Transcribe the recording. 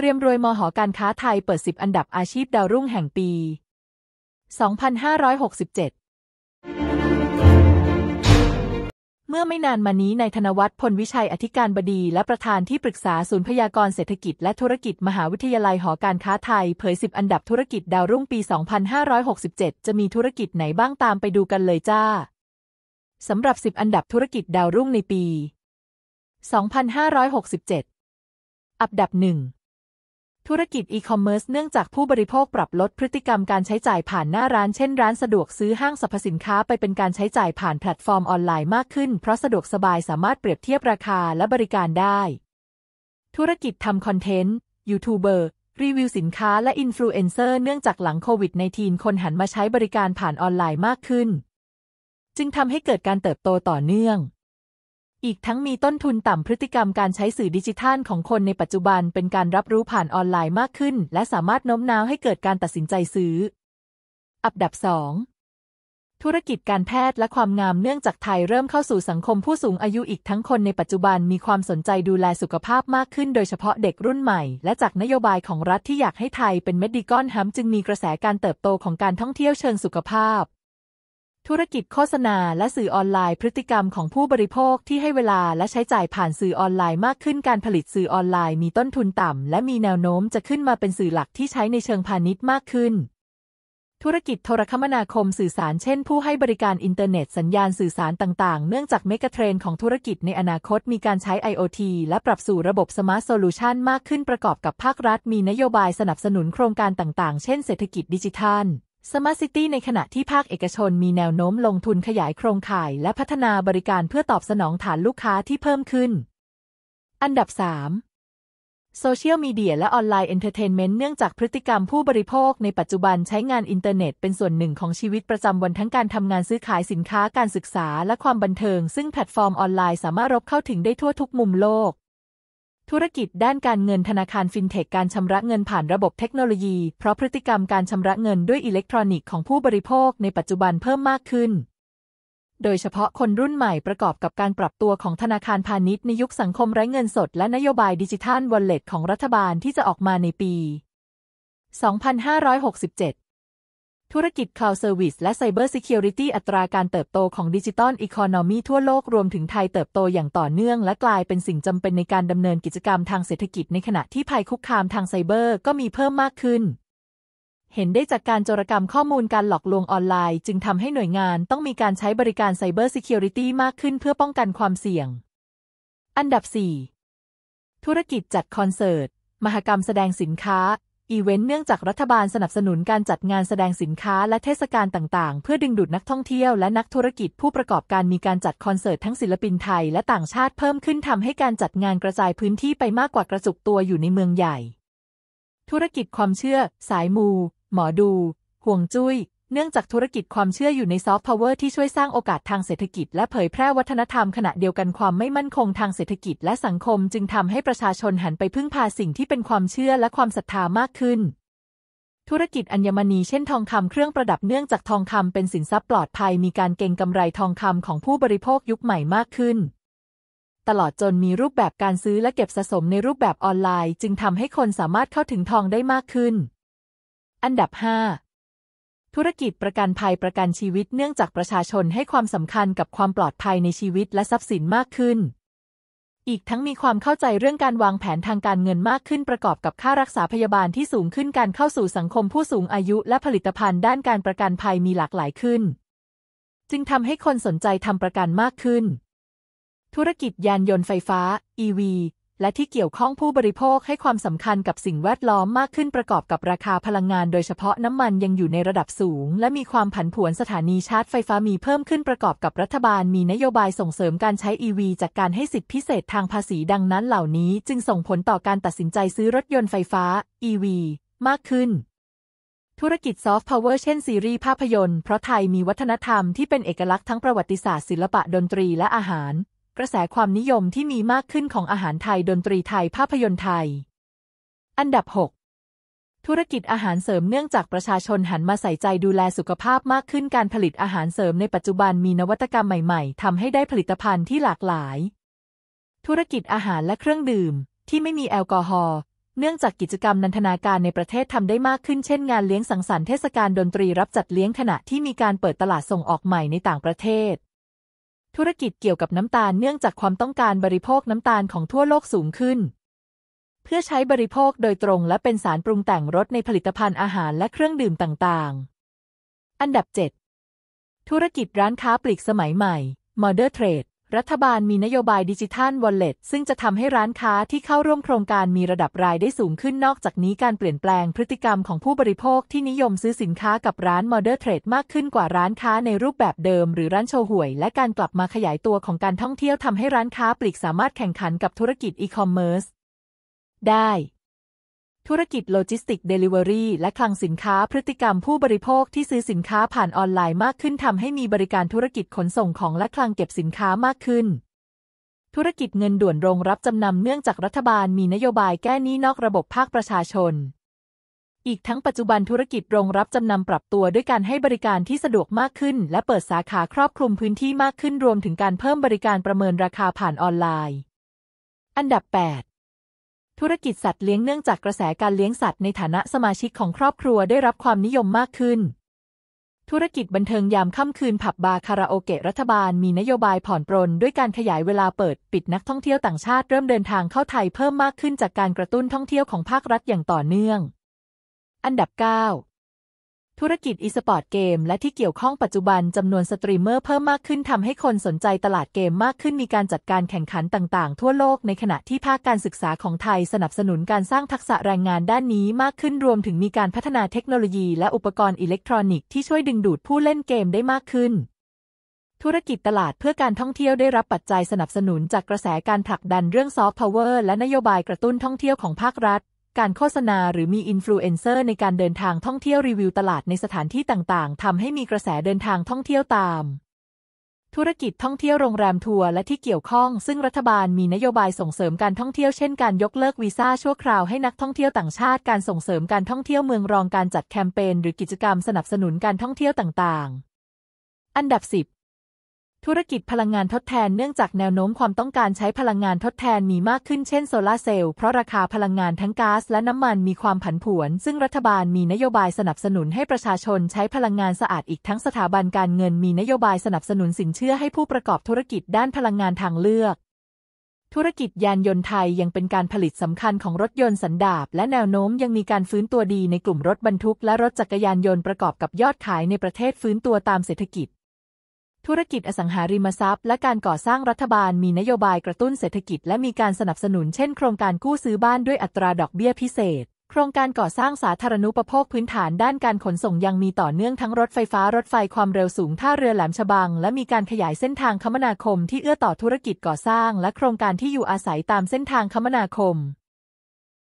เตรียมรวยมหอการค้าไทยเปิด 10 อันดับอาชีพดาวรุ่งแห่งปี 2567 เมื่อไม่นานมานี้นายธนวัฒน์พลวิชัยอธิการบดี และประธานที่ปรึกษาศูนย์พยากรเศรษฐกิจและธุรกิจ มหาวิทยาลัยหอการค้าไทยเผย10 อันดับธุรกิจดาวรุ่งปี 2567 จะมีธุรกิจไหนบ้างตามไปดูกันเลยจ้า สำหรับ 10อันดับธุรกิจดาวรุ่งในปี 2567 อันดับหนึ่งธุรกิจอีคอมเมิร์ซเนื่องจากผู้บริโภคปรับลดพฤติกรรมการใช้จ่ายผ่านหน้าร้าน เช่นร้านสะดวกซื้อห้างสรรพสินค้าไปเป็นการใช้จ่ายผ่านแพลตฟอร์มออนไลน์มากขึ้น เพราะสะดวกสบายสามารถเปรียบเทียบราคาและบริการได้ ธุรกิจทำคอนเทนต์ยูทูบเบอร์รีวิวสินค้า และอินฟลูเอนเซอร์เนื่องจากหลังโควิด -19 คนหันมาใช้บริการผ่านออนไลน์มากขึ้น จึงทำให้เกิดการเติบโตต่อเนื่องอีกทั้งมีต้นทุนต่ำพฤติกรรมการใช้สื่อดิจิทัลของคนในปัจจุบันเป็นการรับรู้ผ่านออนไลน์มากขึ้น และสามารถโน้มน้าวให้เกิดการตัดสินใจซื้ออับดับ 2 ธุรกิจการแพทย์และความงามเนื่องจากไทยเริ่มเข้าสู่สังคมผู้สูงอายุอีกทั้งคนในปัจจุบันมีความสนใจดูแลสุขภาพมากขึ้นโดยเฉพาะเด็กรุ่นใหม่และจากนโยบายของรัฐที่อยากให้ไทยเป็นเมดิกอนฮัมจึงมีกระแสการเติบโตของการท่องเที่ยวเชิงสุขภาพธุรกิจโฆษณาและสื่อออนไลน์ พฤติกรรมของผู้บริโภคที่ให้เวลาและใช้จ่ายผ่านสื่อออนไลน์ มากขึ้น การผลิตสื่อออนไลน์ มีต้นทุนต่ำ และมีแนวโน้มจะขึ้นมาเป็นสื่อหลักที่ใช้ในเชิงพาณิชย์มากขึ้น ธุรกิจโทรคมนาคมสื่อสารเช่นผู้ให้บริการอินเทอร์เน็ตสัญญาณสื่อสารต่างๆเนื่องจากเมกะเทรนของธุรกิจในอนาคตมีการใช้ IoT และปรับสู่ระบบสมาร์ทโซลูชันมากขึ้นประกอบกับภาครัฐ มีนโยบายสนับสนุนโครงการต่างๆเช่นเศรษฐกิจดิจิทัลสมาร์ทซิตี้ในขณะที่ภาคเอกชนมีแนวโน้มลงทุนขยายโครงข่าย และพัฒนาบริการเพื่อตอบสนองฐานลูกค้าที่เพิ่มขึ้น อันดับ 3. โซเชียลมีเดียและออนไลน์เอนเตอร์เทนเมนต์เนื่องจากพฤติกรรมผู้บริโภคในปัจจุบันใช้งานอินเทอร์เน็ต เป็นส่วนหนึ่งของชีวิตประจำวันทั้งการทำงานซื้อขายสินค้าการศึกษา และความบันเทิง ซึ่งแพลตฟอร์มออนไลน์ สามารถรับเข้าถึงได้ทั่วทุกมุมโลกธุรกิจด้านการเงินธนาคารฟินเทคการชำระเงินผ่านระบบเทคโนโลยี เพราะพฤติกรรมการชำระเงินด้วยอิเล็กทรอนิกส์ของผู้บริโภคในปัจจุบันเพิ่มมากขึ้น โดยเฉพาะคนรุ่นใหม่ประกอบกับการปรับตัวของธนาคารพาณิชย์ในยุคสังคมไร้เงินสด และนโยบายดิจิทัลวอลเล็ตของรัฐบาลที่จะออกมาในปี 2567ธุรกิจ Cloud Service และ Cyber Security อัตราการเติบโตของดิจิตอลอีโคโนมีทั่วโลก รวมถึงไทยเติบโตอย่างต่อเนื่อง และกลายเป็นสิ่งจำเป็นในการดำเนินกิจกรรมทางเศรษฐกิจในขณะที่ภัยคุกคามทางไซเบอร์ก็มีเพิ่มมากขึ้น เห็นได้จากการโจรกรรมข้อมูลการหลอกลวงออนไลน์จึงทำให้หน่วยงานต้องมีการใช้บริการ Cyber Security มากขึ้นเพื่อป้องกันความเสี่ยง อันดับ 4 ธุรกิจจัดคอนเสิร์ตมหกรรมแสดงสินค้าอีเวนต์เนื่องจากรัฐบาลสนับสนุนการจัดงานแสดงสินค้าและเทศกาลต่างๆ เพื่อดึงดูดนักท่องเที่ยวและนักธุรกิจผู้ประกอบการมีการจัดคอนเสิร์ต ทั้งศิลปินไทยและต่างชาติเพิ่มขึ้นทำให้การจัดงานกระจายพื้นที่ไปมากกว่ากระจุกตัวอยู่ในเมืองใหญ่ ธุรกิจความเชื่อ สายมู หมอดูห่วงจุ้ยเนื่องจากธุรกิจความเชื่ออยู่ในซอฟต์พาวเวอร์ที่ช่วยสร้างโอกาสทางเศรษฐกิจและเผยแพร่วัฒนธรรมขณะเดียวกันความไม่มั่นคงทางเศรษฐกิจและสังคมจึงทำให้ประชาชนหันไปพึ่งพาสิ่งที่เป็นความเชื่อและความศรัทธามากขึ้น ธุรกิจอัญมณีเช่นทองคำเครื่องประดับเนื่องจากทองคำเป็นสินทรัพย์ปลอดภัยมีการเก็งกำไรทองคำของผู้บริโภคยุคใหม่มากขึ้น ตลอดจนมีรูปแบบการซื้อและเก็บสะสมในรูปแบบออนไลน์จึงทำให้คนสามารถเข้าถึงทองได้มากขึ้น อันดับ5ธุรกิจประกันภัยประกันชีวิตเนื่องจากประชาชนให้ความสำคัญกับความปลอดภัยในชีวิตและทรัพย์สินมากขึ้น อีกทั้งมีความเข้าใจเรื่องการวางแผนทางการเงินมากขึ้นประกอบกับค่ารักษาพยาบาลที่สูงขึ้นการเข้าสู่สังคมผู้สูงอายุ และผลิตภัณฑ์ ด้านการประกันภัยมีหลากหลายขึ้น จึงทำให้คนสนใจทำประกันมากขึ้น ธุรกิจยานยนต์ไฟฟ้า EV และที่เกี่ยวข้องผู้บริโภคให้ความสำคัญกับสิ่งแวดล้อมมากขึ้นประกอบกับราคาพลังงานโดยเฉพาะน้ำมันยังอยู่ในระดับสูง และมีความผันผวนสถานีชาร์จไฟฟ้ามีเพิ่มขึ้นประกอบกับรัฐบาล มีนโยบายส่งเสริมการใช้อีวีจากการให้สิทธิพิเศษทางภาษีดังนั้นเหล่านี้จึงส่งผลต่อการตัดสินใจซื้อรถยนต์ไฟฟ้า EV มากขึ้น ธุรกิจซอฟต์พาวเวอร์เช่นซีรีส์ภาพยนตร์เพราะไทยมีวัฒนธรรม ที่เป็นเอกลักษณ์ทั้งประวัติศาสตร์ศิลปะดนตรีและอาหารกระแสความนิยมที่มีมากขึ้นของอาหารไทยดนตรีไทยภาพยนตร์ไทย อันดับ 6 ธุรกิจอาหารเสริมเนื่องจากประชาชนหันมาใส่ใจดูแลสุขภาพมากขึ้นการผลิตอาหารเสริมในปัจจุบันมีนวัตกรรมใหม่ๆทำให้ได้ผลิตภัณฑ์ที่หลากหลาย ธุรกิจอาหารและเครื่องดื่ม ที่ไม่มีแอลกอฮอล์เนื่องจากกิจกรรมนันทนาการในประเทศทำได้มากขึ้นเช่นงานเลี้ยงสังสรรค์เทศกาลดนตรีรับจัดเลี้ยงขณะที่มีการเปิดตลาดส่งออกใหม่ในต่างประเทศธุรกิจเกี่ยวกับน้ำตาลเนื่องจากความต้องการบริโภคน้ำตาลของทั่วโลกสูงขึ้น เพื่อใช้บริโภคโดยตรงและเป็นสารปรุงแต่งรสในผลิตภัณฑ์อาหารและเครื่องดื่มต่าง ๆ อันดับ7ธุรกิจร้านค้าปลีกสมัยใหม่ Modern Trade รัฐบาลมีนโยบายดิจิทัลวอลเล็ตซึ่งจะทำให้ร้านค้าที่เข้าร่วมโครงการมีระดับรายได้สูงขึ้นนอกจากนี้การเปลี่ยนแปลงพฤติกรรมของผู้บริโภคที่นิยมซื้อสินค้ากับร้านมอเดอร์เทรดมากขึ้นกว่าร้านค้าในรูปแบบเดิมหรือร้านโชห่วย และการกลับมาขยายตัวของการท่องเที่ยวทำให้ร้านค้าปลีกสามารถแข่งขันกับธุรกิจอีคอมเมิร์ซได้ธุรกิจโลจิสติกเดลิเวอรี่และคลังสินค้าพฤติกรรมผู้บริโภคที่ซื้อสินค้าผ่านออนไลน์มากขึ้นทำให้มีบริการธุรกิจขนส่งของและคลังเก็บสินค้ามากขึ้น ธุรกิจเงินด่วนโรงรับจำนำเนื่องจากรัฐบาลมีนโยบายแก้หนี้นอกระบบภาคประชาชน อีกทั้งปัจจุบันธุรกิจโรงรับจำนำปรับตัวด้วยการให้บริการที่สะดวกมากขึ้น และเปิดสาขาครอบคลุมพื้นที่มากขึ้นรวมถึงการเพิ่มบริการประเมินราคาผ่านออนไลน์ อันดับ 8ธุรกิจสัตว์เลี้ยงเนื่องจากกระแสการเลี้ยงสัตว์ในฐานะสมาชิกของครอบครัวได้รับความนิยมมากขึ้น ธุรกิจบันเทิงยามค่ำคืนผับบาร์คาราโอเกะรัฐบาลมีนโยบายผ่อนปรนด้วยการขยายเวลาเปิดปิดนักท่องเที่ยวต่างชาติเริ่มเดินทางเข้าไทยเพิ่มมากขึ้นจากการกระตุ้นท่องเที่ยวของภาครัฐอย่างต่อเนื่อง อันดับ9ธุรกิจอีสปอร์ตเกมและที่เกี่ยวข้องปัจจุบันจำนวนสตรีมเมอร์เพิ่มมากขึ้นทำให้คนสนใจตลาดเกมมากขึ้นมีการจัดการแข่งขันต่างๆ ทั่วโลกในขณะที่ภาคการศึกษาของไทย สนับสนุนการสร้างทักษะแรงงานด้านนี้มากขึ้นรวมถึงมีการพัฒนาเทคโนโลยี และอุปกรณ์อิเล็กทรอนิกส์ที่ช่วยดึงดูดผู้เล่นเกมได้มากขึ้น ธุรกิจตลาดเพื่อการท่องเที่ยวได้รับปัจจัยสนับสนุนจากกระแสการผลักดันเรื่องซอฟต์พาวเวอร์และนโยบายกระตุ้นท่องเที่ยวของภาครัฐการโฆษณาหรือมีอินฟลูเอนเซอร์ ในการเดินทางท่องเที่ยวรีวิวตลาดในสถานที่ต่างๆทำให้มีกระแสเดินทางท่องเที่ยวตาม ธุรกิจท่องเที่ยวโรงแรมทัวร์และที่เกี่ยวข้องซึ่งรัฐบาลมีนโยบายส่งเสริมการท่องเที่ยวเช่นการยกเลิกวีซ่าชั่วคราวให้นักท่องเที่ยวต่างชาติการส่งเสริมการท่องเที่ยวเมืองรองการจัดแคมเปญหรือกิจกรรมสนับสนุนการท่องเที่ยวต่างๆ อันดับ10ธุรกิจพลังงานทดแทนเนื่องจากแนวโน้มความต้องการใช้พลังงานทดแทนมีมากขึ้นเช่นโซลาเซลล์เพราะราคาพลังงานทั้งก๊าซและน้ำมันมีความผันผวน ซึ่งรัฐบาลมีนโยบายสนับสนุนให้ประชาชนใช้พลังงานสะอาดอีกทั้งสถาบันการเงินมีนโยบายสนับสนุนสินเชื่อให้ผู้ประกอบธุรกิจด้านพลังงานทางเลือก ธุรกิจยานยนต์ไทยยังเป็นการผลิตสำคัญของรถยนต์สันดาปและแนวโน้มยังมีการฟื้นตัวดีในกลุ่มรถบรรทุก และรถจักรยานยนต์ประกอบกับยอดขายในประเทศฟื้นตัวตามเศรษฐกิจธุรกิจอสังหาริมทรัพย์และการก่อสร้างรัฐบาลมีนโยบายกระตุ้นเศรษฐกิจและมีการสนับสนุนเช่นโครงการกู้ซื้อบ้านด้วยอัตราดอกเบี้ยพิเศษ โครงการก่อสร้างสาธารณูปโภคพื้นฐานด้านการขนส่งยังมีต่อเนื่องทั้งรถไฟฟ้ารถไฟความเร็วสูงท่าเรือแหลมฉบังและมีการขยายเส้นทางคมนาคมที่เอื้อต่อธุรกิจก่อสร้างและโครงการที่อยู่อาศัยตามเส้นทางคมนาคม